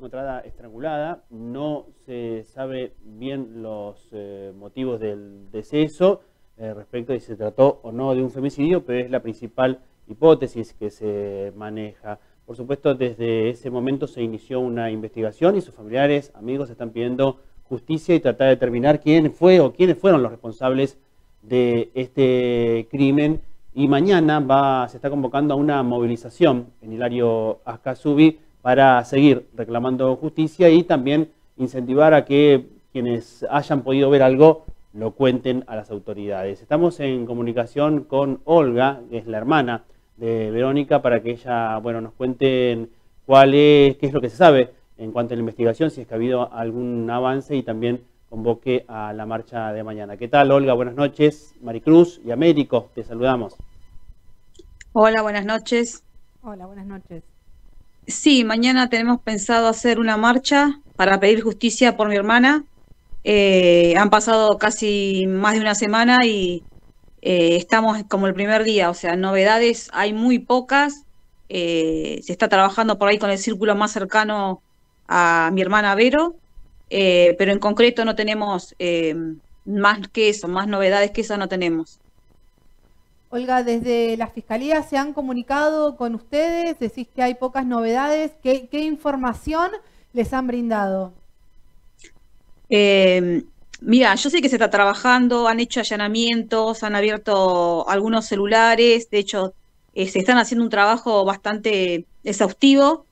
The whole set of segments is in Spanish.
encontrada estrangulada, no se sabe bien los eh, motivos del deceso eh, respecto a si se trató o no de un femicidio, pero es la principal hipótesis que se maneja. Por supuesto, desde ese momento se inició una investigación y sus familiares, amigos, están pidiendo justicia y tratar de determinar quién fue o quiénes fueron los responsables de este crimen. Y mañana va, se está convocando a una movilización en Hilario Ascasubi para seguir reclamando justicia y también incentivar a que quienes hayan podido ver algo lo cuenten a las autoridades. Estamos en comunicación con Olga, que es la hermana de Verónica, para que ella bueno, nos cuente cuál es, qué es lo que se sabe en cuanto a la investigación, si es que ha habido algún avance y también convoque a la marcha de mañana. ¿Qué tal, Olga? Buenas noches. Maricruz y Américo, te saludamos. Hola, buenas noches. Hola, buenas noches. Sí, mañana tenemos pensado hacer una marcha para pedir justicia por mi hermana. Eh, han pasado casi más de una semana y eh, estamos como el primer día, o sea, novedades hay muy pocas. Eh, se está trabajando por ahí con el círculo más cercano a mi hermana Vero, pero en concreto no tenemos más que eso, más novedades que eso no tenemos. Olga, desde la Fiscalía se han comunicado con ustedes, decís que hay pocas novedades. ¿Qué, información les han brindado? Eh, mira, yo sé que se está trabajando, han hecho allanamientos, han abierto algunos celulares, de hecho, eh, se están haciendo un trabajo bastante exhaustivo,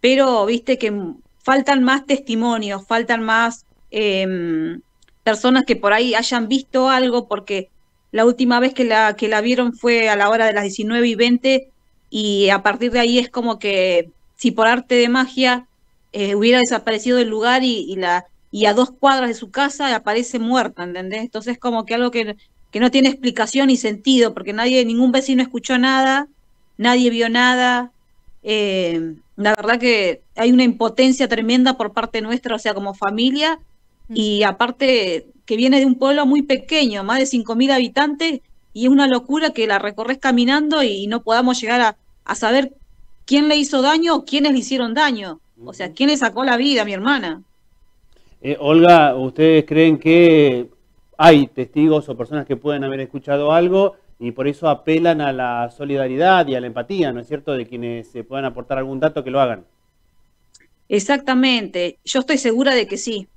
pero viste que faltan más testimonios, faltan más em, personas que por ahí hayan visto algo, porque la última vez que la, que la vieron fue a la hora de las 19 y 20 y a partir de ahí es como que si por arte de magia eh, hubiera desaparecido del lugar y, a dos cuadras de su casa aparece muerta, ¿entendés? Entonces es como que algo que, que no tiene explicación ni sentido, porque nadie, ningún vecino escuchó nada, nadie vio nada. Eh, la verdad que hay una impotencia tremenda por parte nuestra, o sea, como familia, Mm. y aparte que viene de un pueblo muy pequeño, más de 5.000 habitantes, y es una locura que la recorres caminando y no podamos llegar a, saber quién le hizo daño o quiénes le hicieron daño. O sea, quién le sacó la vida a mi hermana. Eh, Olga, ¿ustedes creen que hay testigos o personas que pueden haber escuchado algo y por eso apelan a la solidaridad y a la empatía, ¿no es cierto?, de quienes se puedan aportar algún dato que lo hagan. Exactamente, yo estoy segura de que sí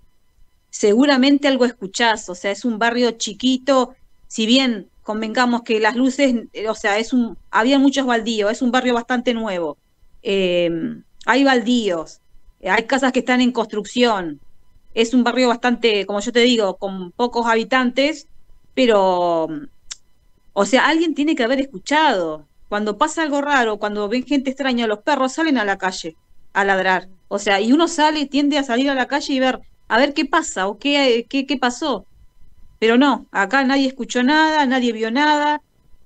seguramente algo escuchás, o sea, es un barrio chiquito, si bien convengamos que las luces, eh, o sea, es un, había muchos baldíos, es un barrio bastante nuevo, em, hay baldíos, eh, hay casas que están en construcción, es un barrio bastante, como yo te digo, con pocos habitantes, pero, o sea, alguien tiene que haber escuchado. Cuando pasa algo raro, cuando ven gente extraña, los perros salen a la calle a ladrar. O sea, y uno sale, tiende a salir a la calle y ver a ver qué pasa o eh, qué, qué, pasó. Pero no, acá nadie escuchó nada, nadie vio nada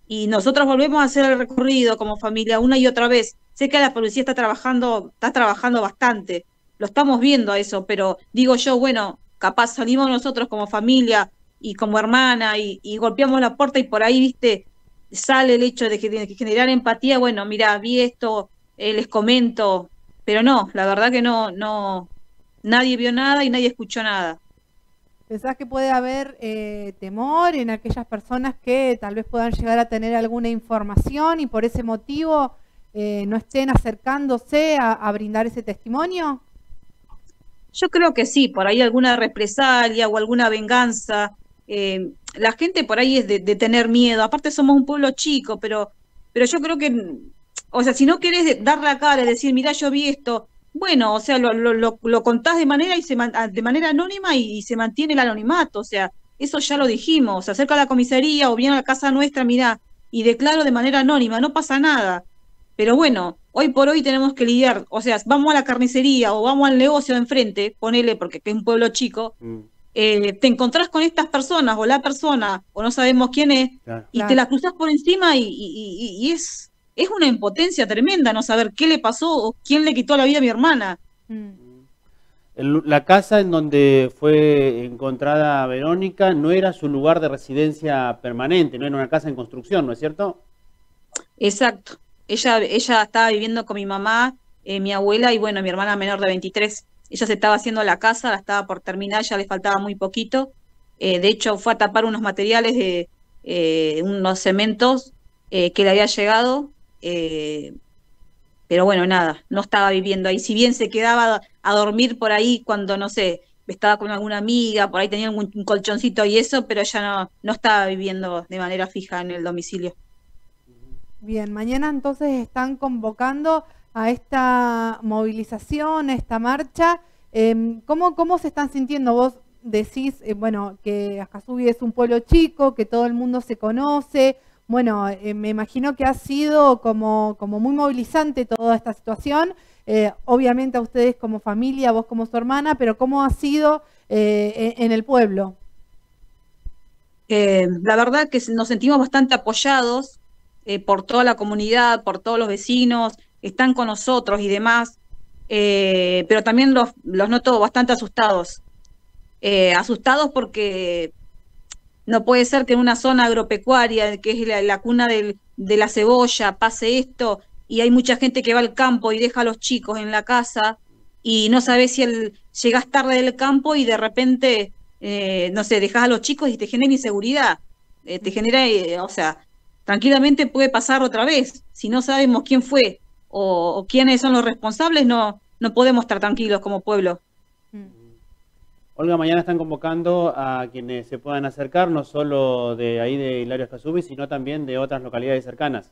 y nosotros volvemos a hacer el recorrido como familia una y otra vez. Sé que la policía está trabajando, está trabajando bastante, lo estamos viendo a eso, pero digo yo, bueno, capaz salimos nosotros como familia y como hermana y, golpeamos la puerta y por ahí, viste, sale el hecho de, que, tiene que generar empatía, bueno, mira, vi esto, eh, les comento, pero no, la verdad que no, no, nadie vio nada y nadie escuchó nada. ¿Pensás que puede haber eh, temor en aquellas personas que tal vez puedan llegar a tener alguna información y por ese motivo eh, no estén acercándose a, brindar ese testimonio? Yo creo que sí, por ahí alguna represalia o alguna venganza. Eh, la gente por ahí es de, tener miedo. Aparte somos un pueblo chico, pero, pero yo creo que, o sea, si no querés dar la cara, y decir, mira, yo vi esto, bueno, o sea, lo, lo, contás de manera, y se, ah, de manera anónima y, se mantiene el anonimato, o sea, eso ya lo dijimos, se acerca a la comisaría o viene a la casa nuestra, mirá, y declaro de manera anónima, no pasa nada. Pero bueno, hoy por hoy tenemos que lidiar, o sea, vamos a la carnicería o vamos al negocio de enfrente, ponele, porque es un pueblo chico, mm. eh, te encontrás con estas personas o la persona, o no sabemos quién es, y te la cruzas por encima y es es una impotencia tremenda no saber qué le pasó o quién le quitó la vida a mi hermana. Mm. La casa en donde fue encontrada Verónica no era su lugar de residencia permanente, no era una casa en construcción, ¿no es cierto? Exacto. Ella, ella estaba viviendo con mi mamá, eh, mi abuela y bueno, mi hermana menor de 23. Ella se estaba haciendo la casa, la estaba por terminar, ya le faltaba muy poquito. Eh, de hecho, fue a tapar unos materiales de eh, unos cementos que le había llegado eh, pero bueno, nada, no estaba viviendo ahí. Si bien se quedaba a dormir por ahí cuando, no sé, estaba con alguna amiga, por ahí tenía un, colchoncito y eso, pero ya no, no estaba viviendo de manera fija en el domicilio. Bien, mañana entonces están convocando a esta movilización, a esta marcha. Em, ¿cómo, se están sintiendo? Vos decís, eh, bueno, que Ascasubi es un pueblo chico, que todo el mundo se conoce, bueno, eh, me imagino que ha sido como, muy movilizante toda esta situación. Eh, obviamente a ustedes como familia, vos como su hermana, pero ¿cómo ha sido eh, en el pueblo? la verdad que nos sentimos bastante apoyados por toda la comunidad, por todos los vecinos, están con nosotros y demás, pero también los noto bastante asustados. asustados porque no puede ser que en una zona agropecuaria, que es la, cuna de la cebolla, pase esto y hay mucha gente que va al campo y deja a los chicos en la casa y no sabes si llegas tarde del campo y de repente, eh, no sé, dejas a los chicos y te genera inseguridad. Eh, te genera, eh, o sea, tranquilamente puede pasar otra vez. Si no sabemos quién fue o, o quiénes son los responsables, no, no podemos estar tranquilos como pueblo. Olga, mañana están convocando a quienes se puedan acercar, no solo de ahí de Hilario Escasubi, sino también de otras localidades cercanas.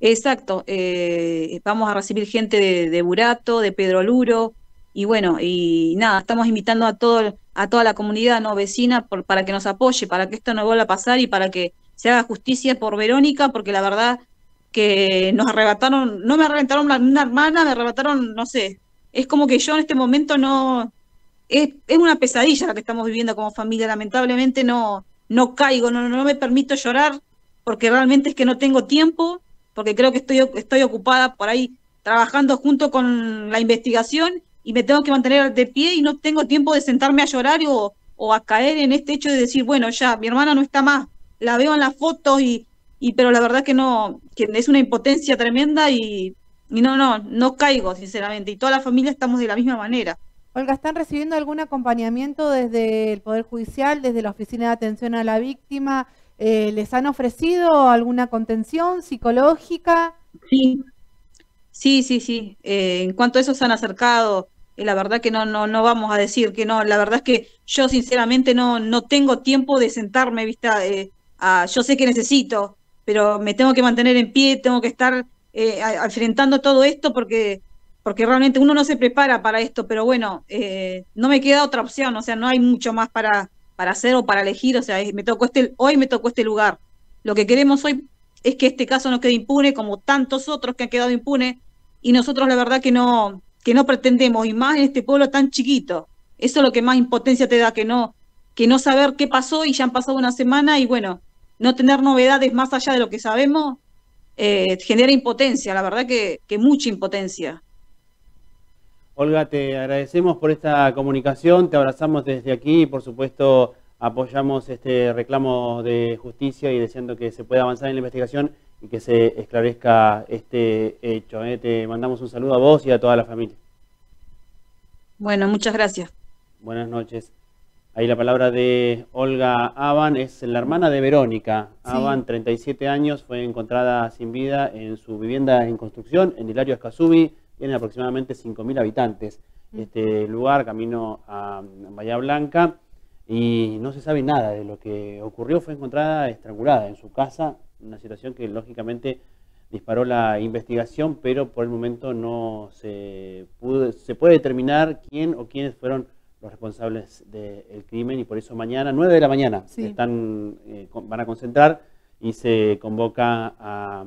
Exacto, eh, vamos a recibir gente de, Burato, de Pedro Luro, y bueno, y nada, estamos invitando a, todo, a toda la comunidad no vecina para que nos apoye, para que esto no vuelva a pasar y para que se haga justicia por Verónica, porque la verdad que nos arrebataron, no me arrebataron una hermana, me arrebataron, no sé, es como que yo en este momento no, es, una pesadilla la que estamos viviendo como familia. Lamentablemente no, no caigo, no, no me permito llorar porque realmente es que no tengo tiempo, porque creo que estoy, estoy ocupada por ahí trabajando junto con la investigación y me tengo que mantener de pie y no tengo tiempo de sentarme a llorar o, a caer en este hecho de decir, bueno, ya, mi hermana no está más, la veo en las fotos y, pero la verdad que no, es una impotencia tremenda y no, no, no caigo, sinceramente, y toda la familia estamos de la misma manera. Olga, ¿están recibiendo algún acompañamiento desde el Poder Judicial, desde la Oficina de Atención a la Víctima? Eh, ¿Les han ofrecido alguna contención psicológica? Sí, sí, sí, sí. Eh, en cuanto a eso se han acercado, eh, la verdad que no, no, no vamos a decir que no, la verdad es que yo sinceramente no, no tengo tiempo de sentarme, vista, yo sé que necesito, pero me tengo que mantener en pie, tengo que estar enfrentando todo esto porque porque realmente uno no se prepara para esto, pero bueno, eh, no me queda otra opción, o sea, no hay mucho más para, para hacer o para elegir, o sea, me tocó este, hoy me tocó este lugar. Lo que queremos hoy es que este caso no quede impune, como tantos otros que han quedado impunes y nosotros la verdad que no, que no pretendemos, y más en este pueblo tan chiquito. Eso es lo que más impotencia te da, que no, que no saber qué pasó y ya han pasado una semana y bueno, no tener novedades más allá de lo que sabemos, eh, genera impotencia, la verdad que mucha impotencia. Olga, te agradecemos por esta comunicación, te abrazamos desde aquí y por supuesto apoyamos este reclamo de justicia y deseando que se pueda avanzar en la investigación y que se esclarezca este hecho. ¿eh? Te mandamos un saludo a vos y a toda la familia. Bueno, muchas gracias. Buenas noches. Ahí la palabra de Olga Aban, es la hermana de Verónica. Aban, 37 años, fue encontrada sin vida en su vivienda en construcción en Hilario Escazubi, tiene aproximadamente 5.000 habitantes. Este lugar, camino a Bahía Blanca, y no se sabe nada de lo que ocurrió. Fue encontrada estrangulada en su casa, una situación que lógicamente disparó la investigación, pero por el momento no se, pudo, se puede determinar quién o quiénes fueron los responsables del crimen y por eso mañana, 9 de la mañana, están, eh, van a concentrar y se convoca a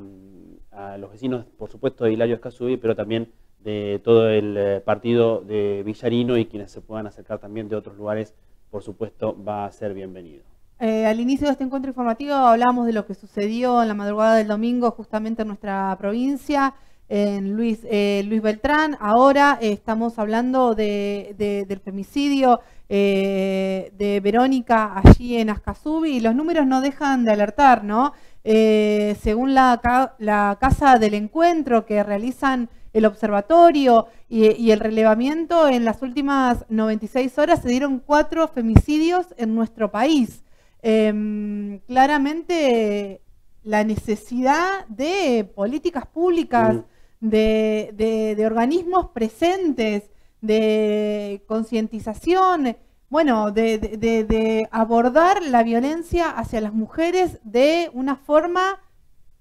a los vecinos, por supuesto, de Hilario Ascasubi, pero también de todo el eh, partido de Villarino y quienes se puedan acercar también de otros lugares, por supuesto, va a ser bienvenido. Eh, al inicio de este encuentro informativo hablamos de lo que sucedió en la madrugada del domingo justamente en nuestra provincia, en Luis, eh, Luis Beltrán. Ahora estamos hablando del femicidio de Verónica allí en Ascasubi y los números no dejan de alertar, ¿no? Eh, según la, Casa del Encuentro que realizan el observatorio y, el relevamiento, en las últimas 96 horas se dieron cuatro femicidios en nuestro país. Em, claramente la necesidad de políticas públicas, mm. de organismos presentes, de concientización, bueno, de, abordar la violencia hacia las mujeres de una forma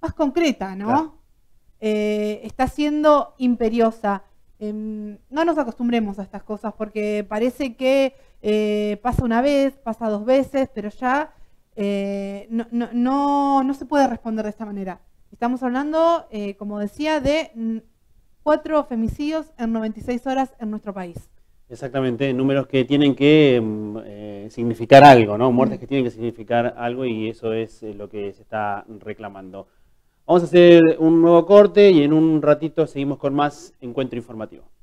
más concreta, ¿no? Eh, está siendo imperiosa. Em, no nos acostumbremos a estas cosas porque parece que eh, pasa una vez, pasa dos veces, pero ya eh, no, se puede responder de esta manera. Estamos hablando, como decía, de cuatro femicidios en 96 horas en nuestro país. Exactamente, números que tienen que mm, eh, significar algo, ¿no? Muertes que tienen que significar algo y eso es eh, lo que se está reclamando. Vamos a hacer un nuevo corte y en un ratito seguimos con más encuentro informativo.